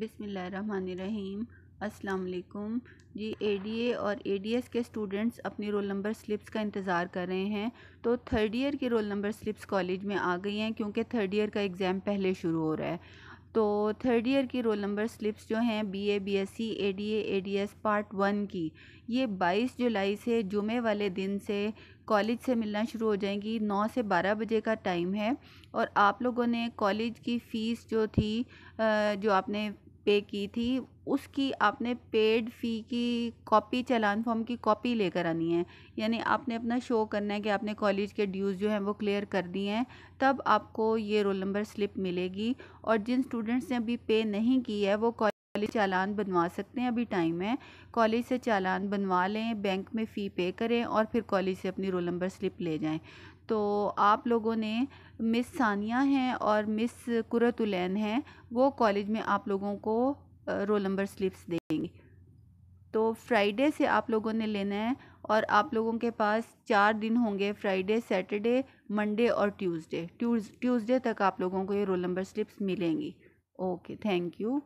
बिसमीम अस्सलाम जी एडीए और एडीएस के स्टूडेंट्स अपनी रोल नंबर स्लिप्स का इंतज़ार कर रहे हैं तो थर्ड ईयर की रोल नंबर स्लिप्स कॉलेज में आ गई हैं क्योंकि थर्ड ईयर का एग्ज़ाम पहले शुरू हो रहा है तो थर्ड ईयर की रोल नंबर स्लिप्स जो हैं B BSc ADA S C A D A D S part one की ये 22 जुलाई से जुमे वाले दिन से कॉलेज से मिलना शुरू हो जाएंगी 9 से 12 बजे का टाइम है और आप लोगों ने कॉलेज की फ़ीस जो थी जो आपने पे की थी उसकी आपने पेड फ़ी की कॉपी चालान फॉर्म की कॉपी लेकर आनी है यानी आपने अपना शो करना है कि आपने कॉलेज के ड्यूज़ जो हैं वो क्लियर कर दिए हैं तब आपको ये रोल नंबर स्लिप मिलेगी और जिन स्टूडेंट्स ने अभी पे नहीं की है वो कॉलेज चालान बनवा सकते हैं अभी टाइम है कॉलेज से चालान बनवा लें बैंक में फ़ी पे करें और फिर कॉलेज से अपनी रोल नंबर स्लिप ले जाएं तो आप लोगों ने मिस सानिया हैं और मिस कुरतुलैन हैं वो कॉलेज में आप लोगों को रोल नंबर स्लिप्स देंगी तो फ्राइडे से आप लोगों ने लेना है और आप लोगों के पास चार दिन होंगे फ्राइडे सैटरडे मंडे और ट्यूसडे ट्यूसडे तक आप लोगों को ये रोल नंबर स्लिप्स मिलेंगी ओके थैंक यू